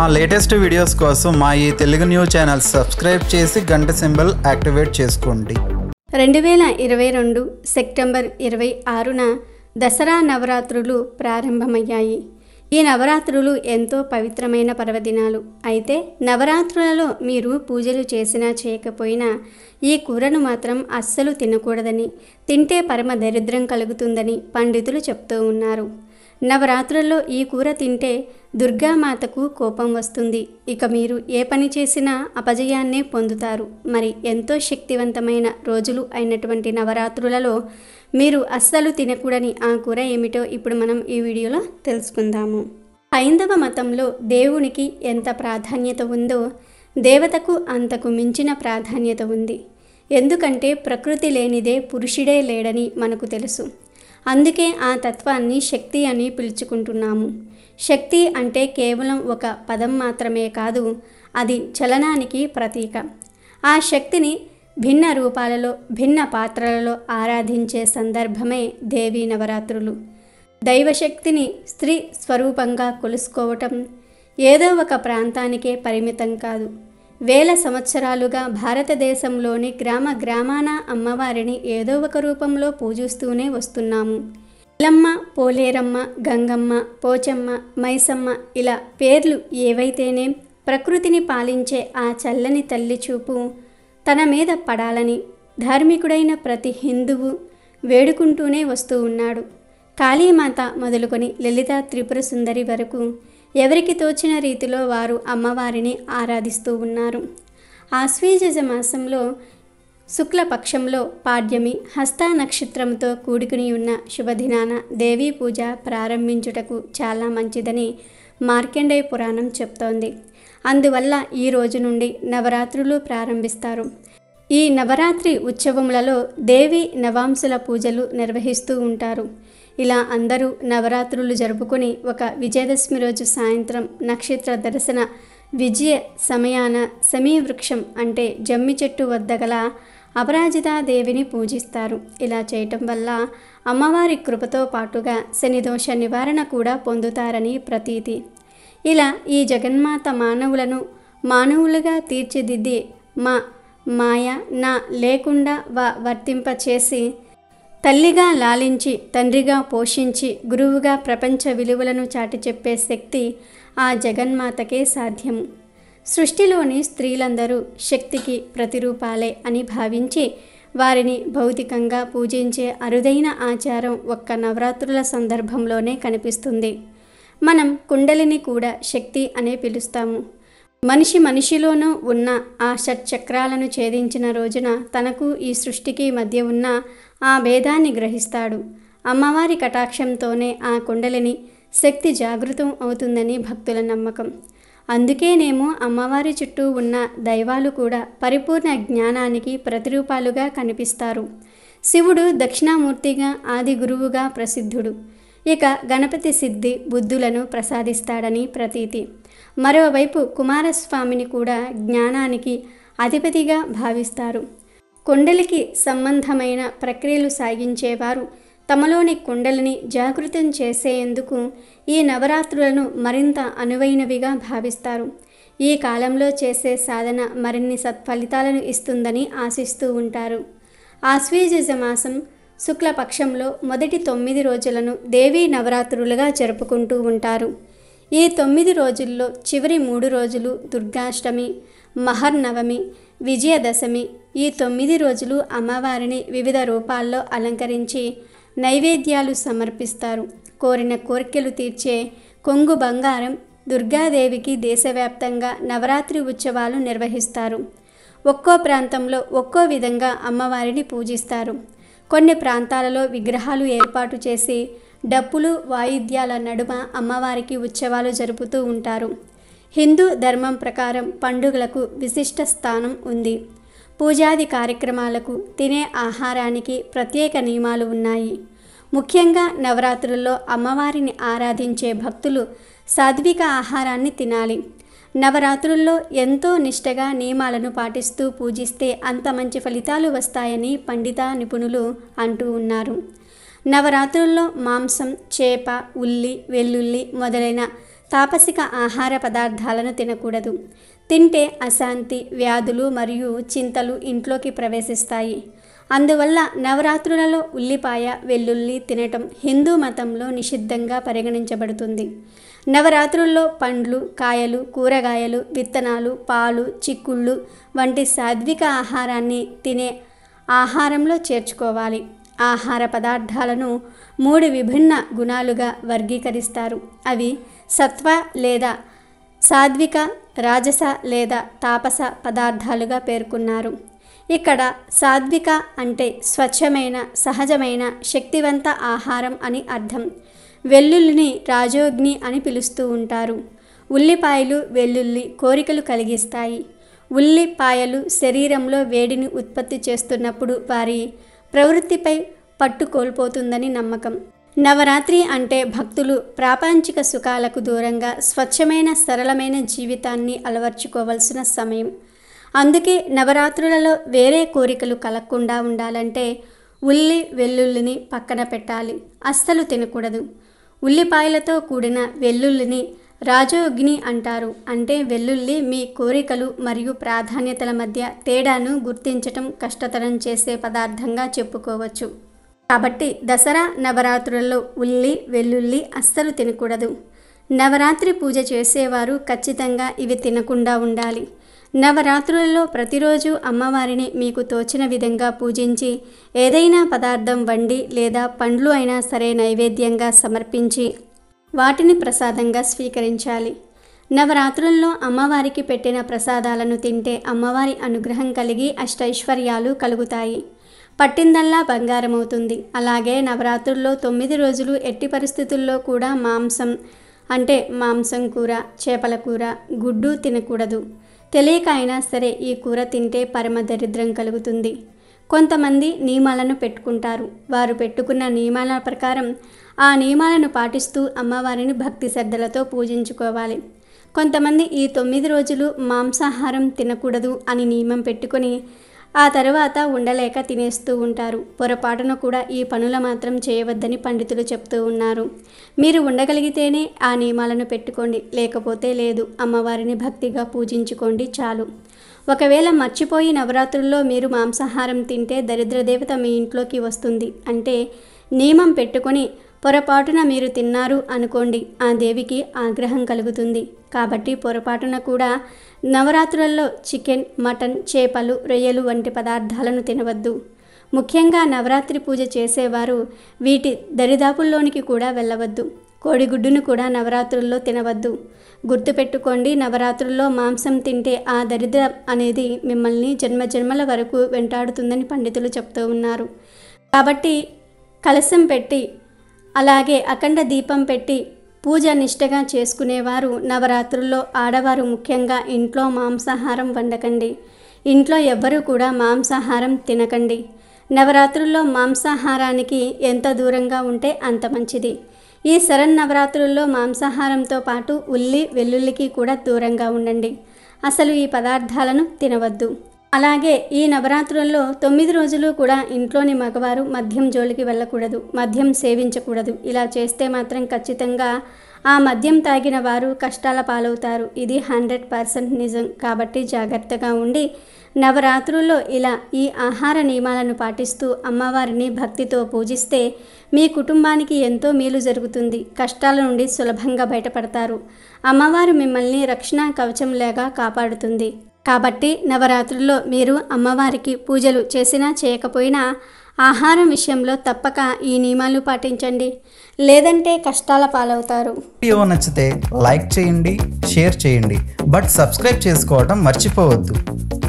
మా latest videos కోసం మా ఈ తెలుగు న్యూస్ ఛానల్ సబ్స్క్రైబ్ చేసి గంట సింబల్ యాక్టివేట్ చేసుకోండి రెండు వేల ఇరవై రెండు సెప్టెంబర్ ఇరవై ఆరున దసరా నవరాత్రులు ప్రారంభమయ్యాయి ఈ నవరాత్రులు ఎంతో పవిత్రమైన పర్వదినాలు అయితే నవరాత్రులలో మీరు పూజలు చేసినా చేయకపోయినా ఈ కూరను మాత్రం అస్సలు తినకూడదని తింటే పరమ దరిద్రం కలుగుతుందని పండితులు చెప్తూ ఉన్నారు నవరాత్రుల్లో ఈ కూర తింటే దుర్గామాతకు కోపం వస్తుంది ఇక మీరు ఏ పని చేసినా అపజయాన్నే పొందుతారు మరి ఎంతో శక్తివంతమైన రోజులు అయినటువంటి నవరాత్రులలో మీరు అస్సలు తినకూడని ఆ కూర ఏమిటో ఇప్పుడు మనం ఈ వీడియోలో తెలుసుకుందాము హైందవ మతంలో దేవునికి ఎంత ప్రాధాన్యత ఉందో దేవతకు అంతకు మించిన ప్రాధాన్యత ఉంది ఎందుకంటే ప్రకృతి లేనిదే పురుషుడే లేడని మనకు తెలుసు అందుకే ఆ తత్వాన్ని శక్తి అని పిలుచుకుంటున్నాము శక్తి అంటే కేవలం ఒక పదం మాత్రమే కాదు అది చలనానికి ప్రతీక ఆ శక్తిని భిన్న రూపాలలో భిన్న పాత్రలలో ఆరాధించే సందర్భమే దేవీ నవరాత్రులు దైవశక్తిని స్త్రీ స్వరూపంగా కొలుసుకోవటం ఏదో ఒక ప్రాంతానికే పరిమితం కాదు వేల సంవత్సరాలుగా భారతదేశంలోని గ్రామ గ్రామాన అమ్మవారిని ఏదో ఒక రూపంలో పూజిస్తూనే వస్తున్నాము ఇలమ్మ పోలేరమ్మ గంగమ్మ పోచమ్మ మైసమ్మ ఇలా పేర్లు ఏవైతేనే ప్రకృతిని పాలించే ఆ చల్లని తల్లి చూపు తన మీద పడాలని ధార్మికుడైన ప్రతి హిందువు వేడుకుంటూనే వస్తూ ఉన్నాడు కాళీమాత మొదలుకొని లలిత త్రిపుర సుందరి వరకు ఎవరికి తోచిన రీతిలో వారు అమ్మవారిని ఆరాధిస్తూ ఉన్నారు ఆశ్వేజ మాసంలో శుక్లపక్షంలో పాడ్యమి హస్తా నక్షత్రంతో కూడుకుని ఉన్న శుభదినాన దేవీ పూజ ప్రారంభించుటకు చాలా మంచిదని మార్కండేయ పురాణం చెప్తోంది అందువల్ల ఈ రోజు నుండి నవరాత్రులు ప్రారంభిస్తారు ఈ నవరాత్రి ఉత్సవములలో దేవి నవాంశుల పూజలు నిర్వహిస్తూ ఉంటారు ఇలా అందరూ నవరాత్రులు జరుపుకుని ఒక విజయదశమి రోజు సాయంత్రం నక్షత్ర దర్శన విజయ సమయాన సమీవృక్షం అంటే జమ్మి చెట్టు వద్ద గల అపరాజితాదేవిని పూజిస్తారు ఇలా చేయటం వల్ల అమ్మవారి కృపతో పాటుగా శనిదోష నివారణ కూడా పొందుతారని ప్రతీతి ఇలా ఈ జగన్మాత మానవులను మానవులుగా తీర్చిదిద్ది మా మాయ నా లేకుండా వా వర్తింపచేసి తల్లిగా లాలించి తండ్రిగా పోషించి గురువుగా ప్రపంచ విలువలను చాటి చెప్పే శక్తి ఆ జగన్మాతకే సాధ్యము సృష్టిలోని స్త్రీలందరూ శక్తికి ప్రతిరూపాలే అని భావించి వారిని భౌతికంగా పూజించే అరుదైన ఆచారం ఒక్క నవరాత్రుల సందర్భంలోనే కనిపిస్తుంది మనం కుండలిని కూడా శక్తి అనే పిలుస్తాము మనిషి మనిషిలోనూ ఉన్న ఆ షట్చక్రాలను ఛేదించిన రోజున తనకు ఈ సృష్టికి మధ్య ఉన్న ఆ భేదాన్ని గ్రహిస్తాడు అమ్మవారి కటాక్షంతోనే ఆ కుండలిని శక్తి జాగృతం అవుతుందని భక్తుల నమ్మకం అందుకేనేమో అమ్మవారి చుట్టూ ఉన్న దైవాలు కూడా పరిపూర్ణ జ్ఞానానికి ప్రతిరూపాలుగా కనిపిస్తారు శివుడు దక్షిణామూర్తిగా ఆది గురువుగా ప్రసిద్ధుడు ఇక గణపతి సిద్ధి బుద్ధులను ప్రసాదిస్తాడని ప్రతీతి మరోవైపు కుమారస్వామిని కూడా జ్ఞానానికి అధిపతిగా భావిస్తారు కుండలికి సంబంధమైన ప్రక్రియలు సాగించేవారు తమలోని కుండలిని జాగృతం చేసేందుకు ఈ నవరాత్రులను మరింత అనువైనవిగా భావిస్తారు ఈ కాలంలో చేసే సాధన మరిన్ని సత్ఫలితాలను ఇస్తుందని ఆశిస్తూ ఉంటారు ఆశ్వీజ మాసం శుక్లపక్షంలో మొదటి తొమ్మిది రోజులను దేవీ నవరాత్రులుగా జరుపుకుంటూ ఉంటారు ఈ తొమ్మిది రోజుల్లో చివరి మూడు రోజులు దుర్గాష్టమి మహర్నవమి విజయదశమి ఈ తొమ్మిది రోజులు అమ్మవారిని వివిధ రూపాల్లో అలంకరించి నైవేద్యాలు సమర్పిస్తారు కోరిన కోరికలు తీర్చే కొంగు బంగారం దుర్గాదేవికి దేశవ్యాప్తంగా నవరాత్రి ఉత్సవాలు నిర్వహిస్తారు ఒక్కో ప్రాంతంలో ఒక్కో విధంగా అమ్మవారిని పూజిస్తారు కొన్ని ప్రాంతాలలో విగ్రహాలు ఏర్పాటు చేసి డప్పులు వాయిద్యాల నడుమ అమ్మవారికి ఉత్సవాలు జరుపుతూ ఉంటారు హిందూ ధర్మం ప్రకారం పండుగలకు విశిష్ట స్థానం ఉంది పూజాది కార్యక్రమాలకు తినే ఆహారానికి ప్రత్యేక నియమాలు ఉన్నాయి ముఖ్యంగా నవరాత్రుల్లో అమ్మవారిని ఆరాధించే భక్తులు సాత్విక ఆహారాన్ని తినాలి నవరాత్రుల్లో ఎంతో నిష్టగా నియమాలను పాటిస్తూ పూజిస్తే అంత మంచి ఫలితాలు వస్తాయని పండిత నిపుణులు అంటూ ఉన్నారు నవరాత్రుల్లో మాంసం చేప ఉల్లి వెల్లుల్లి మొదలైన తాపసిక ఆహార పదార్థాలను తినకూడదు తింటే అశాంతి వ్యాధులు మరియు చింతలు ఇంట్లోకి ప్రవేశిస్తాయి అందువల్ల నవరాత్రులలో ఉల్లిపాయ వెల్లుల్లి తినటం హిందూ మతంలో నిషిద్ధంగా పరిగణించబడుతుంది నవరాత్రుల్లో పండ్లు కాయలు కూరగాయలు విత్తనాలు పాలు చిక్కుళ్ళు వంటి సాత్విక ఆహారాన్ని తినే ఆహారంలో చేర్చుకోవాలి ఆహార పదార్థాలను మూడు విభిన్న గుణాలుగా వర్గీకరిస్తారు అవి సత్వ లేదా సాత్విక రాజస లేదా తాపస పదార్థాలుగా పేర్కొన్నారు ఇక్కడ సాత్విక అంటే స్వచ్ఛమైన సహజమైన శక్తివంత ఆహారం అని అర్థం వెల్లుల్లిని రాజోగ్ని అని పిలుస్తూ ఉంటారు ఉల్లిపాయలు వెల్లుల్లి కోరికలు కలిగిస్తాయి ఉల్లిపాయలు శరీరంలో వేడిని ఉత్పత్తి చేస్తున్నప్పుడు వారి ప్రవృత్తిపై పట్టు కోల్పోతుందని నమ్మకం నవరాత్రి అంటే భక్తులు ప్రాపంచిక సుఖాలకు దూరంగా స్వచ్ఛమైన సరళమైన జీవితాన్ని అలవర్చుకోవలసిన సమయం అందుకే నవరాత్రులలో వేరే కోరికలు కలగకుండా ఉండాలంటే ఉల్లి వెల్లుల్లిని పక్కన పెట్టాలి అస్సలు తినకూడదు ఉల్లిపాయలతో కూడిన వెల్లుల్లిని రాజోగ్ని అంటారు అంటే వెల్లుల్లి మీ కోరికలు మరియు ప్రాధాన్యతల మధ్య తేడాను గుర్తించటం కష్టతరం చేసే పదార్థంగా చెప్పుకోవచ్చు కాబట్టి దసరా నవరాత్రులలో ఉల్లి వెల్లుల్లి అస్సలు తినకూడదు నవరాత్రి పూజ చేసేవారు ఖచ్చితంగా ఇవి తినకుండా ఉండాలి నవరాత్రులలో ప్రతిరోజు అమ్మవారిని మీకు తోచిన విధంగా పూజించి ఏదైనా పదార్థం వండి లేదా పండ్లు అయినా సరే నైవేద్యంగా సమర్పించి వాటిని ప్రసాదంగా స్వీకరించాలి నవరాత్రుల్లో అమ్మవారికి పెట్టిన ప్రసాదాలను తింటే అమ్మవారి అనుగ్రహం కలిగి అష్టైశ్వర్యాలు కలుగుతాయి పట్టిందల్లా బంగారం అవుతుంది అలాగే నవరాత్రుల్లో తొమ్మిది రోజులు ఎట్టి పరిస్థితుల్లో కూడా మాంసం అంటే మాంసం కూర చేపల కూర గుడ్డు తినకూడదు తెలియక అయినా సరే ఈ కూర తింటే పరమ దరిద్రం కలుగుతుంది కొంతమంది నియమాలను పెట్టుకుంటారు వారు పెట్టుకున్న నియమాల ప్రకారం ఆ నియమాలను పాటిస్తూ అమ్మవారిని భక్తి శ్రద్ధలతో పూజించుకోవాలి కొంతమంది ఈ తొమ్మిది రోజులు మాంసాహారం తినకూడదు అని నియమం పెట్టుకొని ఆ తర్వాత ఉండలేక తినేస్తూ ఉంటారు పొరపాటున కూడా ఈ పనుల మాత్రం చేయవద్దని పండితులు చెప్తూ ఉన్నారు మీరు ఉండగలిగితేనే ఆ నియమాలను పెట్టుకోండి లేకపోతే లేదు అమ్మవారిని భక్తిగా పూజించుకోండి చాలు ఒకవేళ మర్చిపోయి నవరాత్రుల్లో మీరు మాంసాహారం తింటే దరిద్రదేవత మీ ఇంట్లోకి వస్తుంది అంటే నియమం పెట్టుకొని పొరపాటున మీరు తిన్నారు అనుకోండి ఆ దేవికి ఆగ్రహం కలుగుతుంది కాబట్టి పొరపాటున కూడా నవరాత్రుల్లో చికెన్ మటన్ చేపలు రొయ్యలు వంటి పదార్థాలను తినవద్దు ముఖ్యంగా నవరాత్రి పూజ చేసేవారు వీటి దరిదాపుల్లోనికి కూడా వెళ్ళవద్దు కోడిగుడ్డును కూడా నవరాత్రుల్లో తినవద్దు గుర్తుపెట్టుకోండి నవరాత్రుల్లో మాంసం తింటే ఆ దరిద్రం అనేది మిమ్మల్ని జన్మజన్మల వరకు వెంటాడుతుందని పండితులు చెప్తూ ఉన్నారు కాబట్టి కలసం పెట్టి అలాగే అఖండ దీపం పెట్టి పూజ నిష్టగా చేసుకునేవారు నవరాత్రుల్లో ఆడవారు ముఖ్యంగా ఇంట్లో మాంసాహారం వండకండి ఇంట్లో ఎవ్వరూ కూడా మాంసాహారం తినకండి నవరాత్రుల్లో మాంసాహారానికి ఎంత దూరంగా ఉంటే అంత మంచిది ఈ నవరాత్రుల్లో మాంసాహారంతో పాటు ఉల్లి వెల్లుల్లికి కూడా దూరంగా ఉండండి అసలు ఈ పదార్థాలను తినవద్దు అలాగే ఈ నవరాత్రుల్లో తొమ్మిది రోజులు కూడా ఇంట్లోని మగవారు మద్యం జోలికి వెళ్ళకూడదు మద్యం సేవించకూడదు ఇలా చేస్తే మాత్రం ఖచ్చితంగా ఆ మద్యం తాగిన వారు కష్టాల పాలవుతారు ఇది హండ్రెడ్ పర్సెంట్ నిజం కాబట్టి జాగ్రత్తగా ఉండి నవరాత్రుల్లో ఇలా ఈ ఆహార నియమాలను పాటిస్తూ అమ్మవారిని భక్తితో పూజిస్తే మీ కుటుంబానికి ఎంతో మేలు జరుగుతుంది కష్టాల నుండి సులభంగా బయటపడతారు అమ్మవారు మిమ్మల్ని రక్షణ కవచం లేగా కాపాడుతుంది కాబట్టి నవరాత్రుల్లో మీరు అమ్మవారికి పూజలు చేసినా చేయకపోయినా ఆహారం విషయంలో తప్పక ఈ నియమాలు పాటించండి లేదంటే కష్టాల పాలవుతారు వీడియో నచ్చితే లైక్ చేయండి షేర్ చేయండి బట్ సబ్స్క్రైబ్ చేసుకోవడం మర్చిపోవద్దు